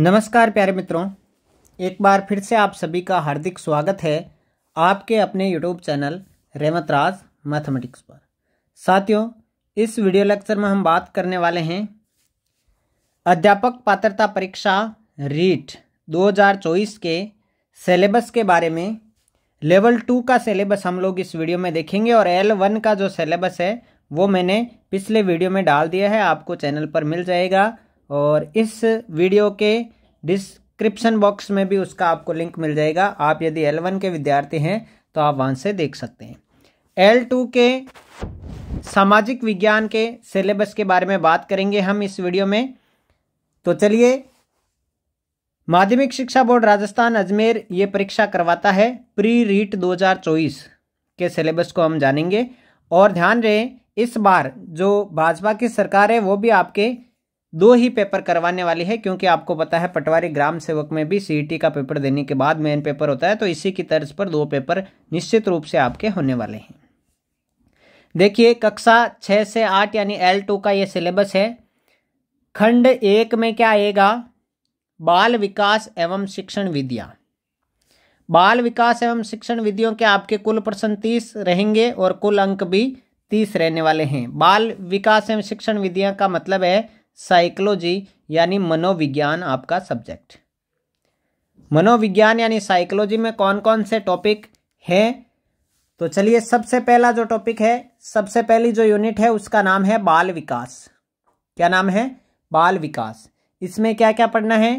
नमस्कार प्यारे मित्रों एक बार फिर से आप सभी का हार्दिक स्वागत है आपके अपने YouTube channel Remat Raj mathematics पर साथियों इस वीडियो लेक्चर में हम बात करने वाले हैं अध्यापक पात्रता परीक्षा रीट 2024 के सिलेबस के बारे में लेवल टू का सिलेबस हम लोग इस वीडियो में देखेंगे और एल वन का जो सिलेबस है वो मैंने पिछले वीडियो में डाल दिया है आपको चैनल पर मिल जाएगा और इस वीडियो के डिस्क्रिप्शन बॉक्स में भी उसका आपको लिंक मिल जाएगा आप यदि एल वन के विद्यार्थी हैं तो आप वहाँ से देख सकते हैं एल टू के सामाजिक विज्ञान के सिलेबस के बारे में बात करेंगे हम इस वीडियो में तो चलिए माध्यमिक शिक्षा बोर्ड राजस्थान अजमेर ये परीक्षा करवाता है प्री रीट 2024 के सिलेबस को हम जानेंगे और ध्यान रहे इस बार जो भाजपा की सरकार है वो भी आपके दो ही पेपर करवाने वाली है क्योंकि आपको पता है पटवारी ग्राम सेवक में भी सी e का पेपर देने के बाद मेन पेपर होता है तो इसी की तर्ज पर दो पेपर निश्चित रूप से आपके होने वाले हैं देखिए कक्षा छः से आठ यानी एल टू का ये सिलेबस है खंड एक में क्या आएगा बाल विकास एवं शिक्षण विद्या बाल विकास एवं शिक्षण विधियों के आपके कुल प्रश्न तीस रहेंगे और कुल अंक भी तीस रहने वाले हैं बाल विकास एवं शिक्षण विद्या का मतलब है साइकोलॉजी यानी मनोविज्ञान आपका सब्जेक्ट मनोविज्ञान यानी साइकोलॉजी में कौन कौन से टॉपिक हैं तो चलिए सबसे पहला जो टॉपिक है सबसे पहली जो यूनिट है उसका नाम है बाल विकास क्या नाम है बाल विकास इसमें क्या क्या पढ़ना है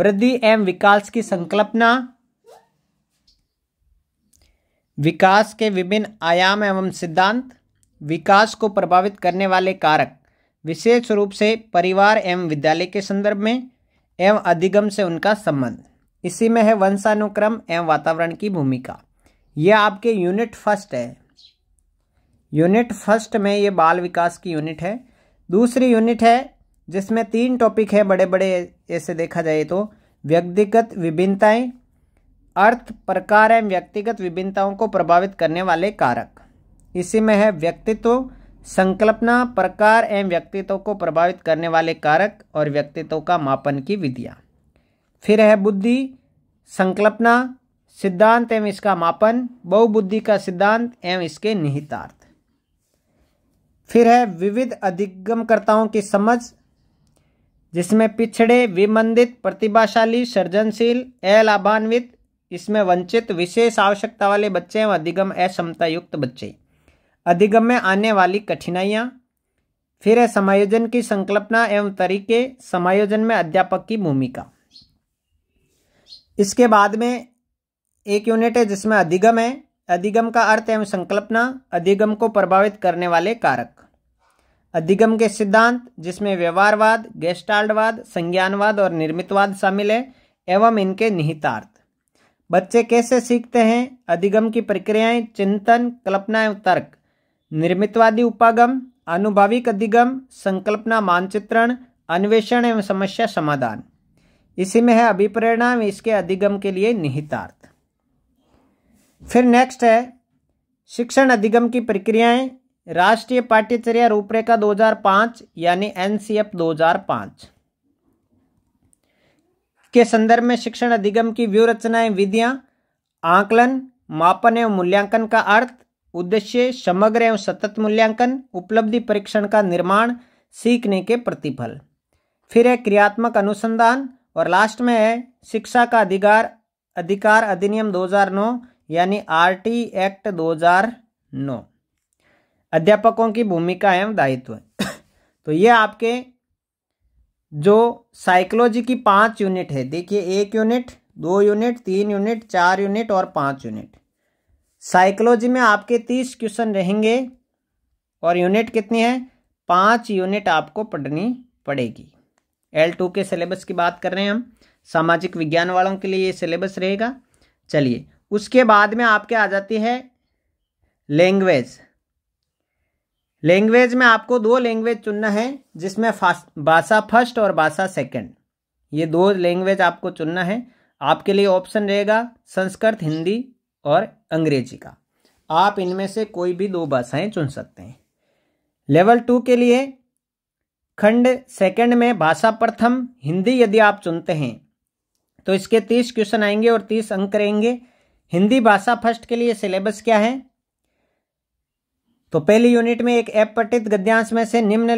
वृद्धि एवं विकास की संकल्पना विकास के विभिन्न आयाम एवं सिद्धांत विकास को प्रभावित करने वाले कारक विशेष रूप से परिवार एवं विद्यालय के संदर्भ में एवं अधिगम से उनका संबंध इसी में है वंशानुक्रम एवं वातावरण की भूमिका यह आपके यूनिट फर्स्ट है यूनिट फर्स्ट में ये बाल विकास की यूनिट है दूसरी यूनिट है जिसमें तीन टॉपिक है बड़े बड़े ऐसे देखा जाए तो व्यक्तिगत विभिन्नताएं अर्थ प्रकार एवं व्यक्तिगत विभिन्नताओं को प्रभावित करने वाले कारक इसी में है व्यक्तित्व संकल्पना प्रकार एवं व्यक्तित्व को प्रभावित करने वाले कारक और व्यक्तित्व का मापन की विधियाँ फिर है बुद्धि संकल्पना सिद्धांत एवं इसका मापन बहुबुद्धि का सिद्धांत एवं इसके निहितार्थ फिर है विविध अधिगमकर्ताओं की समझ जिसमें पिछड़े विमंदित प्रतिभाशाली सृजनशील अलाभान्वित इसमें वंचित विशेष आवश्यकता वाले बच्चे एवं अधिगम असमता युक्त बच्चे अधिगम में आने वाली कठिनाइयाँ फिर है समायोजन की संकल्पना एवं तरीके समायोजन में अध्यापक की भूमिका इसके बाद में एक यूनिट है जिसमें अधिगम है अधिगम का अर्थ एवं संकल्पना अधिगम को प्रभावित करने वाले कारक अधिगम के सिद्धांत जिसमें व्यवहारवाद गेस्टाल्टवाद संज्ञानवाद और निर्मितवाद शामिल है एवं इनके निहितार्थ बच्चे कैसे सीखते हैं अधिगम की प्रक्रियाएं चिंतन कल्पना एवं तर्क निर्मितवादी उपागम अनुभाविक अधिगम संकल्पना मानचित्रण अन्वेषण एवं समस्या समाधान इसी में है अभिप्रेरणा इसके अधिगम के लिए निहितार्थ फिर नेक्स्ट है शिक्षण अधिगम की प्रक्रियाएं राष्ट्रीय पाठ्यचर्या रूपरेखा 2005 यानी एनसीएफ 2005 के संदर्भ में शिक्षण अधिगम की व्यूरचनाएं विधियां आकलन मापन एवं मूल्यांकन का अर्थ उद्देश्य समग्र एवं सतत मूल्यांकन उपलब्धि परीक्षण का निर्माण सीखने के प्रतिफल फिर है क्रियात्मक अनुसंधान और लास्ट में है शिक्षा का अधिकार अधिकार अधिनियम 2009 यानी आरटी एक्ट 2009 अध्यापकों की भूमिका एवं दायित्व तो ये आपके जो साइकोलॉजी की पांच यूनिट है देखिए एक यूनिट दो यूनिट तीन यूनिट चार यूनिट और पांच यूनिट साइकोलॉजी में आपके तीस क्वेश्चन रहेंगे और यूनिट कितनी है पाँच यूनिट आपको पढ़नी पड़ेगी एल टू के सिलेबस की बात कर रहे हैं हम सामाजिक विज्ञान वालों के लिए ये सिलेबस रहेगा चलिए उसके बाद में आपके आ जाती है लैंग्वेज लैंग्वेज में आपको दो लैंग्वेज चुनना है जिसमें भाषा फर्स्ट और भाषा सेकंड ये दो लैंग्वेज आपको चुनना है आपके लिए ऑप्शन रहेगा संस्कृत हिंदी और अंग्रेजी का आप इनमें से कोई भी दो भाषाएं चुन सकते हैं लेवल टू के लिए खंड सेकंड में भाषा प्रथम हिंदी यदि आप चुनते हैं तो इसके तीस क्वेश्चन आएंगे और तीस अंक रहेंगे हिंदी भाषा फर्स्ट के लिए सिलेबस क्या है तो पहली यूनिट में एक अपठित गद्यांश में से निम्न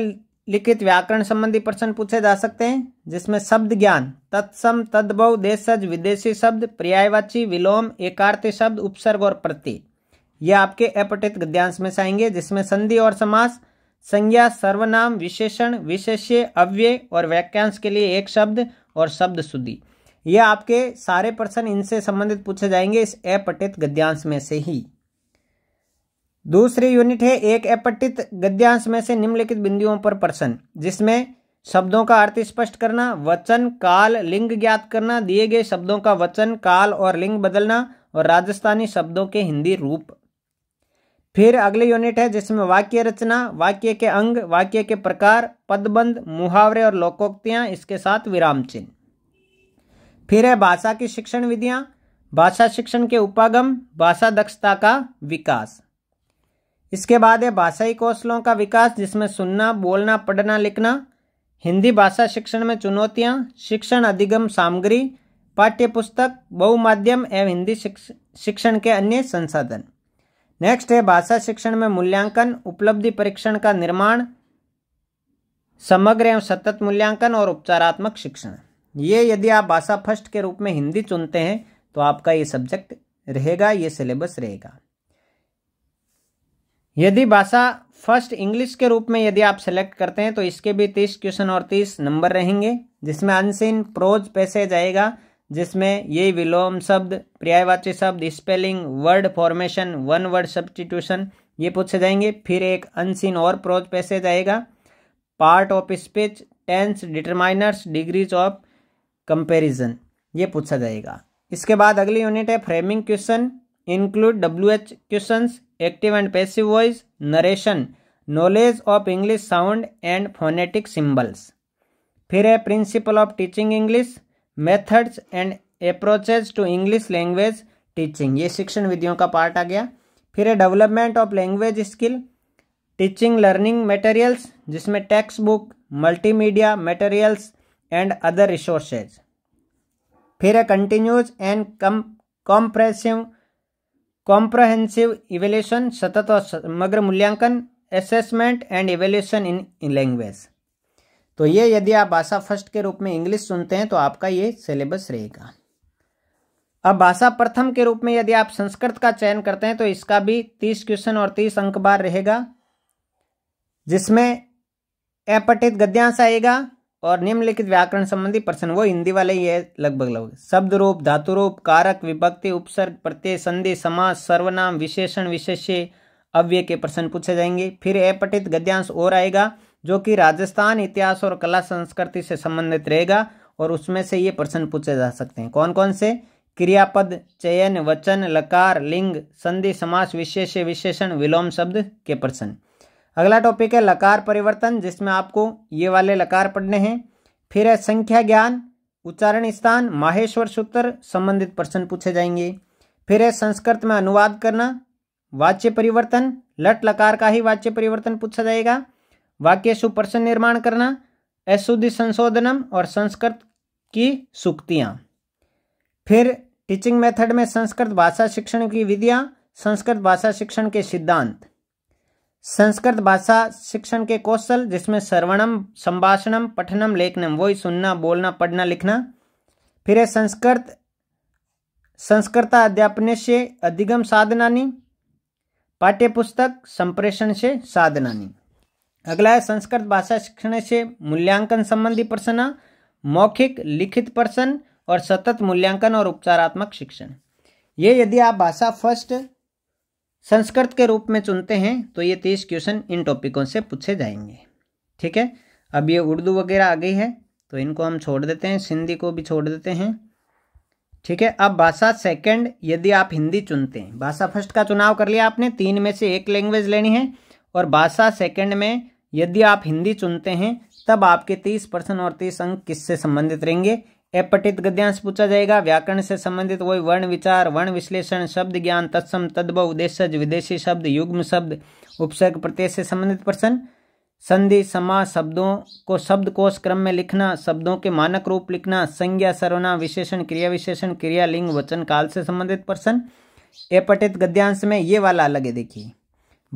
लिखित व्याकरण संबंधी प्रश्न पूछे जा सकते हैं जिसमें शब्द ज्ञान तत्सम तद्भव देशज विदेशी शब्द पर्यायवाची विलोम एकार्थी शब्द उपसर्ग और प्रति यह आपके अपटित गद्यांश में से आएंगे जिसमें संधि और समास संज्ञा सर्वनाम विशेषण विशेष्य अव्यय और वाक्यांश के लिए एक शब्द और शब्द शुद्धि यह आपके सारे प्रश्न इनसे संबंधित पूछे जाएंगे इस अपटित गद्यांश में से ही दूसरी यूनिट है एक अपटित गद्यांश में से निम्नलिखित बिंदुओं पर प्रश्न जिसमें शब्दों का अर्थ स्पष्ट करना वचन काल लिंग ज्ञात करना दिए गए शब्दों का वचन काल और लिंग बदलना और राजस्थानी शब्दों के हिंदी रूप फिर अगली यूनिट है जिसमें वाक्य रचना वाक्य के अंग वाक्य के प्रकार पदबंध मुहावरे और लोकोक्तियां इसके साथ विराम चिन्ह फिर है भाषा की शिक्षण विधियां भाषा शिक्षण के उपागम भाषा दक्षता का विकास इसके बाद है भाषाई कौशलों का विकास जिसमें सुनना बोलना पढ़ना लिखना हिंदी भाषा शिक्षण में चुनौतियाँ शिक्षण अधिगम सामग्री पाठ्य पुस्तक बहुमाध्यम एवं हिंदी शिक्षण के अन्य संसाधन नेक्स्ट है भाषा शिक्षण में मूल्यांकन उपलब्धि परीक्षण का निर्माण समग्र एवं सतत मूल्यांकन और उपचारात्मक शिक्षण ये यदि आप भाषा फर्स्ट के रूप में हिंदी चुनते हैं तो आपका ये सब्जेक्ट रहेगा ये सिलेबस रहेगा यदि भाषा फर्स्ट इंग्लिश के रूप में यदि आप सेलेक्ट करते हैं तो इसके भी तीस क्वेश्चन और तीस नंबर रहेंगे जिसमें अनसिन प्रोज पैसे जाएगा जिसमें ये विलोम शब्द पर्यायवाची शब्द spelling word formation one word substitution ये पूछे जाएंगे फिर एक अनसिन और प्रोज पैसे जाएगा part of speech tense determiners degrees of comparison ये पूछा जाएगा इसके बाद अगली यूनिट है framing question include W H question active and passive voice narration knowledge of English sound and phonetic symbols फिर है principle of teaching English methods and approaches to English language teaching ये शिक्षण विधियों का पार्ट आ गया फिर है development of language skill teaching learning materials जिसमें text book multimedia materials and other resources फिर है continuous and come compressive comprehensive evaluation सतत और समग्र मूल्यांकन assessment and evaluation in language तो ये यदि आप भाषा फर्स्ट के रूप में इंग्लिश सुनते हैं तो आपका ये सिलेबस रहेगा अब भाषा प्रथम के रूप में यदि आप संस्कृत का चयन करते हैं तो इसका भी तीस क्वेश्चन और तीस अंक बार रहेगा जिसमें अपठित गद्यांश आएगा और निम्नलिखित व्याकरण संबंधी प्रश्न वो हिंदी वाले ही है लगभग लगभग शब्द रूप धातु रूप कारक विभक्ति उपसर्ग प्रत्यय संधि समास सर्वनाम विशेषण विशेष्य अव्यय के प्रश्न पूछे जाएंगे फिर अपठित गद्यांश और आएगा जो कि राजस्थान इतिहास और कला संस्कृति से संबंधित रहेगा और उसमें से ये प्रश्न पूछे जा सकते हैं कौन कौन से क्रियापद चयन वचन लकार लिंग संधि समास विशेष विशेषण विलोम शब्द के प्रश्न अगला टॉपिक है लकार परिवर्तन जिसमें आपको ये वाले लकार पढ़ने हैं फिर है संख्या ज्ञान उच्चारण स्थान माहेश्वर सूत्र संबंधित प्रश्न पूछे जाएंगे फिर है संस्कृत में अनुवाद करना वाच्य परिवर्तन लट लकार का ही वाच्य परिवर्तन पूछा जाएगा वाक्य सुप्रश्न निर्माण करना अशुद्धि संशोधनम और संस्कृत की सुक्तियाँ फिर टीचिंग मेथड में संस्कृत भाषा शिक्षण की विधियाँ संस्कृत भाषा शिक्षण के सिद्धांत संस्कृत भाषा शिक्षण के कौशल जिसमें श्रवणम संभाषणम पठनम लेखनम वही सुनना बोलना पढ़ना लिखना फिर है संस्कृत संस्कृता अध्यापन से अधिगम साधनानी पाठ्य पुस्तक संप्रेषण से साधनानी अगला है संस्कृत भाषा शिक्षण से मूल्यांकन संबंधी प्रश्न मौखिक लिखित प्रश्न और सतत मूल्यांकन और उपचारात्मक शिक्षण ये यदि आप भाषा फर्स्ट संस्कृत के रूप में चुनते हैं तो ये तीस क्वेश्चन इन टॉपिकों से पूछे जाएंगे ठीक है अब ये उर्दू वगैरह आ गई है तो इनको हम छोड़ देते हैं सिंधी को भी छोड़ देते हैं ठीक है अब भाषा सेकंड यदि आप हिंदी चुनते हैं भाषा फर्स्ट का चुनाव कर लिया आपने तीन में से एक लैंग्वेज लेनी है और भाषा सेकंड में यदि आप हिंदी चुनते हैं तब आपके तीस परसेंट और तीस अंक किससे संबंधित रहेंगे अपठित गद्यांश पूछा जाएगा व्याकरण से संबंधित वही वर्ण विचार वर्ण विश्लेषण शब्द ज्ञान तत्सम तद्भव उदेश विदेशी शब्द युग्म शब्द उपसर्ग प्रत्यय से संबंधित प्रश्न संधि समास शब्दों को शब्द कोश क्रम में लिखना शब्दों के मानक रूप लिखना संज्ञा सर्वना विशेषण क्रिया विशेषण क्रिया लिंग वचन काल से संबंधित प्रश्न अपठित गद्यांश में ये वाला अलग है देखिए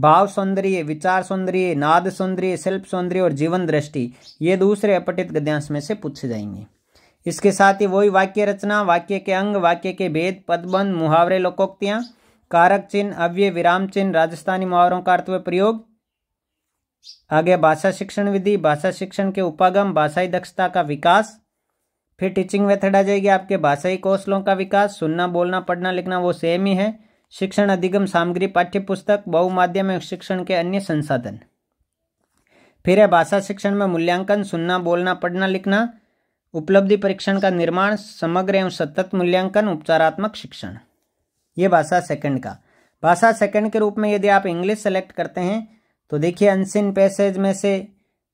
भाव सौंदर्य विचार सौंदर्य नाद सौंदर्य शिल्प सौंदर्य और जीवन दृष्टि ये दूसरे अपठित गद्यांश में से पूछे जाएंगे इसके साथ ही वही वाक्य रचना वाक्य के अंग वाक्य के भेद पदबंध मुहावरे लोकोक्तियां कारक चिन्ह अव्य विराम चिन्ह राजस्थानी मुहावरों का अर्थ प्रयोग आगे भाषा शिक्षण विधि भाषा शिक्षण के उपागम भाषाई दक्षता का विकास फिर टीचिंग मेथड आ जाएगी आपके भाषाई कौशलों का विकास सुनना बोलना पढ़ना लिखना वो सेम ही है शिक्षण अधिगम सामग्री पाठ्य पुस्तक बहुमाध्यमिक शिक्षण के अन्य संसाधन फिर है भाषा शिक्षण में मूल्यांकन सुनना बोलना पढ़ना लिखना उपलब्धि परीक्षण का निर्माण समग्र एवं सतत मूल्यांकन उपचारात्मक शिक्षण ये भाषा सेकंड का भाषा सेकंड के रूप में यदि आप इंग्लिश सेलेक्ट करते हैं तो देखिए अनसिन पैसेज में से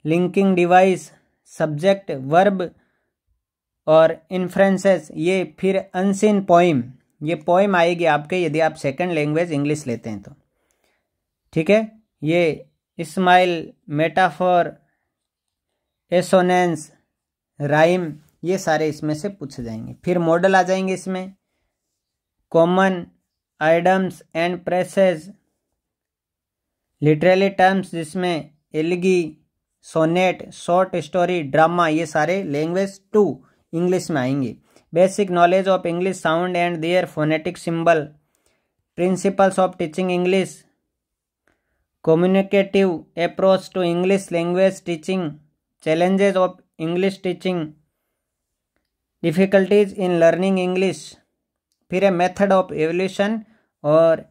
लिंकिंग डिवाइस सब्जेक्ट वर्ब और इन्फ्रेंसेस ये फिर अनसिन पोइम ये पोइम आएगी आपके यदि आप सेकंड लैंग्वेज इंग्लिश लेते हैं तो ठीक है ये स्माइल मेटाफॉर एसोनेंस राइम ये सारे इसमें से पूछे जाएंगे फिर मॉडल आ जाएंगे इसमें common idioms and phrases literary terms जिसमें elegy sonnet short story drama ये सारे लैंग्वेज टू इंग्लिश में आएंगे basic knowledge of English sound and their phonetic symbol principles of teaching English communicative approach to English language teaching challenges of English teaching difficulties in learning English फिर है method of evaluation और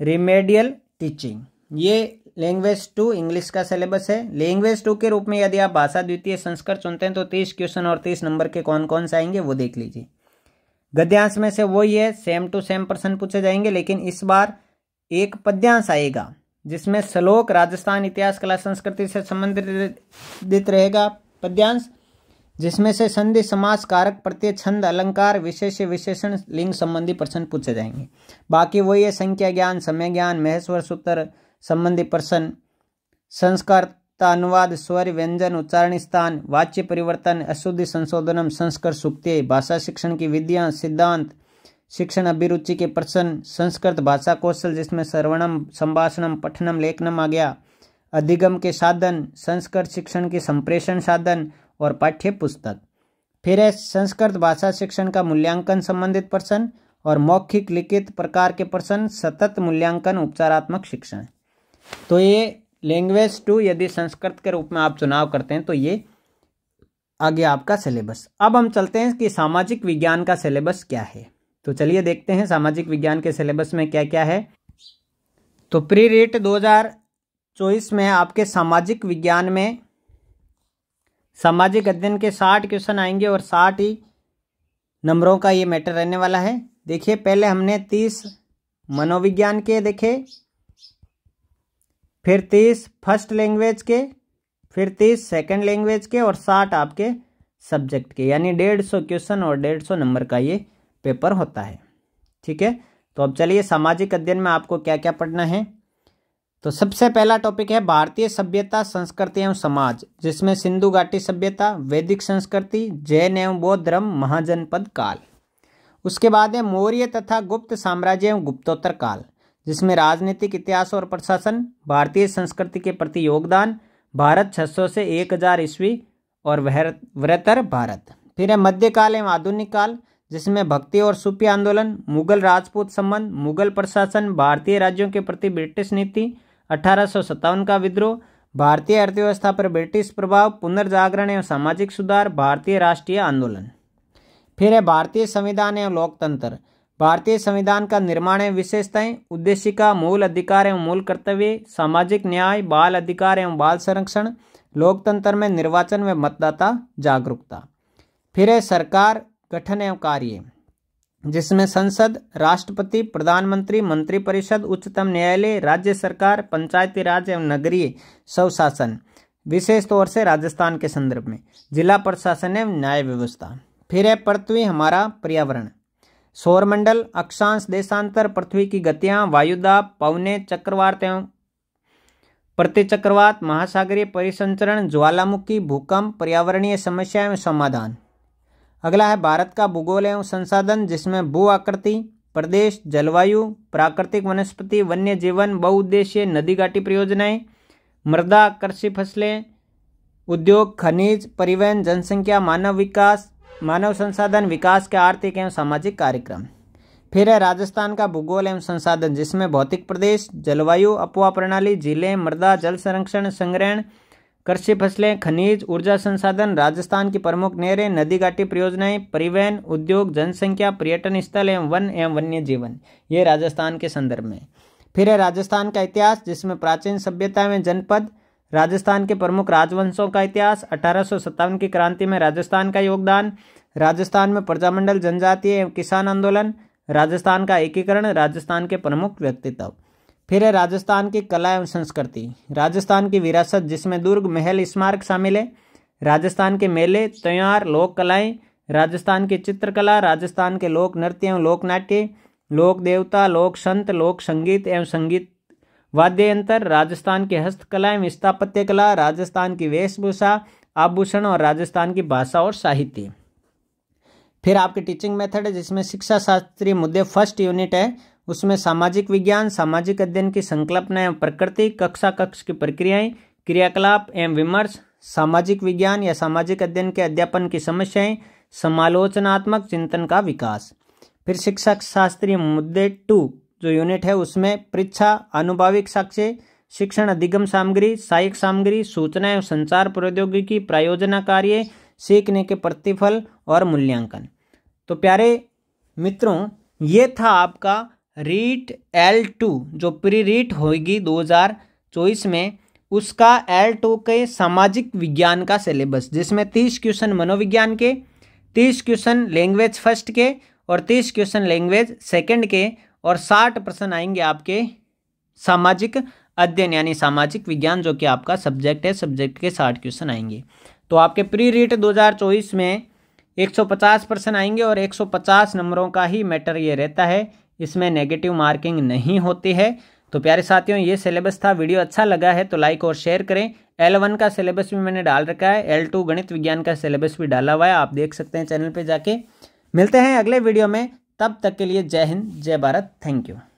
remedial teaching ये language two English का syllabus है language two के रूप में यदि आप भाषा द्वितीय संस्कृत चुनते हैं तो तीस क्वेश्चन और तीस नंबर के कौन कौन से आएंगे वो देख लीजिए गद्यांश में से वही है सेम टू सेम पर्सन पूछे जाएंगे लेकिन इस बार एक पद्यांश आएगा जिसमें श्लोक राजस्थान इतिहास कला संस्कृति से संबंधित रहेगा पद्यांश जिसमें से संधि समास कारक प्रत्यय छंद अलंकार विशेष विशेषण लिंग संबंधी प्रश्न पूछे जाएंगे बाकी वही है संख्या ज्ञान समय ज्ञान महेश्वर सूत्र संबंधी प्रश्न संस्कारता अनुवाद स्वर व्यंजन उच्चारण स्थान वाच्य परिवर्तन अशुद्धि संशोधनम संस्कृत सुक्ति भाषा शिक्षण की विद्या सिद्धांत शिक्षण अभिरुचि के प्रश्न संस्कृत भाषा कौशल जिसमें सर्वणम संभाषणम पठनम लेखनम आ गया अधिगम के साधन संस्कृत शिक्षण के संप्रेषण साधन और पाठ्य पुस्तक फिर है संस्कृत भाषा शिक्षण का मूल्यांकन संबंधित प्रश्न और मौखिक लिखित प्रकार के प्रश्न सतत मूल्यांकन उपचारात्मक शिक्षण तो ये लैंग्वेज टू यदि संस्कृत के रूप में आप चुनाव करते हैं तो ये आगे आपका सिलेबस अब हम चलते हैं कि सामाजिक विज्ञान का सिलेबस क्या है तो चलिए देखते हैं सामाजिक विज्ञान के सिलेबस में क्या क्या है तो प्री रेट 2000 चौबीस तो में आपके सामाजिक विज्ञान में सामाजिक अध्ययन के साठ क्वेश्चन आएंगे और साठ ही नंबरों का ये मैटर रहने वाला है देखिए पहले हमने तीस मनोविज्ञान के देखे फिर तीस फर्स्ट लैंग्वेज के फिर तीस सेकंड लैंग्वेज के और साठ आपके सब्जेक्ट के यानी डेढ़ सौ क्वेश्चन और डेढ़ सौ नंबर का ये पेपर होता है ठीक है तो अब चलिए सामाजिक अध्ययन में आपको क्या क्या पढ़ना है तो सबसे पहला टॉपिक है भारतीय सभ्यता संस्कृति एवं समाज जिसमें सिंधु घाटी सभ्यता वैदिक संस्कृति जैन एवं बौद्ध धर्म महाजनपद काल उसके बाद है मौर्य तथा गुप्त साम्राज्य एवं गुप्तोत्तर काल जिसमें राजनीतिक इतिहास और प्रशासन भारतीय संस्कृति के प्रति योगदान भारत 600 से 1000 ईस्वी और वृतर भारत फिर है मध्यकाल एवं आधुनिक काल जिसमें भक्ति और सूफी आंदोलन मुगल राजपूत संबंध मुगल प्रशासन भारतीय राज्यों के प्रति ब्रिटिश नीति अठारह का विद्रोह भारतीय अर्थव्यवस्था पर ब्रिटिश प्रभाव पुनर्जागरण एवं सामाजिक सुधार भारतीय राष्ट्रीय आंदोलन फिर है भारतीय संविधान एवं लोकतंत्र भारतीय संविधान का निर्माण एवं विशेषताएं उद्देशिका मूल अधिकार एवं मूल कर्तव्य सामाजिक न्याय बाल अधिकार एवं बाल संरक्षण लोकतंत्र में निर्वाचन में मतदाता जागरूकता फिर है सरकार गठन एवं कार्य जिसमें संसद राष्ट्रपति प्रधानमंत्री मंत्रिपरिषद उच्चतम न्यायालय राज्य सरकार पंचायती राज एवं नगरीय स्वशासन विशेष तौर से राजस्थान के संदर्भ में जिला प्रशासन एवं न्याय व्यवस्था फिर है पृथ्वी हमारा पर्यावरण सौरमंडल अक्षांश देशांतर पृथ्वी की गतियां वायुदाब पवने चक्रवात एवं प्रति चक्रवात महासागरीय परिसंचरण ज्वालामुखी भूकंप पर्यावरणीय समस्या एवं समाधान अगला है भारत का भूगोल एवं संसाधन जिसमें भू आकृति प्रदेश जलवायु प्राकृतिक वनस्पति वन्य जीवन बहुउद्देश्य नदी घाटी परियोजनाएं मृदा कृषि फसलें उद्योग खनिज परिवहन जनसंख्या मानव विकास मानव संसाधन विकास के आर्थिक एवं सामाजिक कार्यक्रम फिर है राजस्थान का भूगोल एवं संसाधन जिसमें भौतिक प्रदेश जलवायु अपवा प्रणाली जिले मृदा जल संरक्षण संग्रहण कृषि फसलें खनिज ऊर्जा संसाधन राजस्थान की प्रमुख नहरें नदी घाटी परियोजनाएं परिवहन उद्योग जनसंख्या पर्यटन स्थल एवं वन एवं वन्य जीवन ये राजस्थान के संदर्भ में फिर है राजस्थान का इतिहास जिसमें प्राचीन सभ्यता में जनपद राजस्थान के प्रमुख राजवंशों का इतिहास अठारह की क्रांति में राजस्थान का योगदान राजस्थान में प्रजामंडल जनजातीय एवं किसान आंदोलन राजस्थान का एकीकरण राजस्थान के प्रमुख व्यक्तित्व फिर है राजस्थान की कला एवं संस्कृति राजस्थान की विरासत जिसमें दुर्ग महल स्मारक शामिल है राजस्थान के मेले त्यौहार लोक कलाएं राजस्थान की चित्रकला राजस्थान के लोक नृत्य एवं लोक नाट्य लोक देवता लोक संत लोक संगीत एवं संगीत वाद्य यंत्र राजस्थान की हस्तकला एवं स्थापत्य कला राजस्थान की वेशभूषा आभूषण और राजस्थान की भाषा और साहित्य फिर आपके टीचिंग मेथड है जिसमें शिक्षा शास्त्रीय मुद्दे फर्स्ट यूनिट है उसमें सामाजिक विज्ञान सामाजिक अध्ययन की संकल्पना एवं प्रकृति कक्षा कक्ष की प्रक्रियाएं क्रियाकलाप एवं विमर्श सामाजिक विज्ञान या सामाजिक अध्ययन के अध्यापन की समस्याएं समालोचनात्मक चिंतन का विकास फिर शिक्षक शास्त्रीय मुद्दे टू जो यूनिट है उसमें परीक्षा अनुभाविक साक्ष्य शिक्षण अधिगम सामग्री सहायक सामग्री सूचना एवं संचार प्रौद्योगिकी प्रायोजना कार्य सीखने के प्रतिफल और मूल्यांकन तो प्यारे मित्रों ये था आपका रीट एल टू जो प्री रीट होगी 2024 में उसका एल टू के सामाजिक विज्ञान का सिलेबस जिसमें तीस क्वेश्चन मनोविज्ञान के तीस क्वेश्चन लैंग्वेज फर्स्ट के और तीस क्वेश्चन लैंग्वेज सेकंड के और साठ प्रश्न आएंगे आपके सामाजिक अध्ययन यानी सामाजिक विज्ञान जो कि आपका सब्जेक्ट है सब्जेक्ट के साठ क्वेश्चन आएंगे तो आपके प्री रीट 2024 में 150 परसेंट आएंगे और 150 नंबरों का ही मैटर ये रहता है इसमें नेगेटिव मार्किंग नहीं होती है तो प्यारे साथियों ये सिलेबस था वीडियो अच्छा लगा है तो लाइक और शेयर करें एल वन का सिलेबस भी मैंने डाल रखा है एल टू गणित विज्ञान का सिलेबस भी डाला हुआ है आप देख सकते हैं चैनल पर जाके मिलते हैं अगले वीडियो में तब तक के लिए जय हिंद जय भारत थैंक यू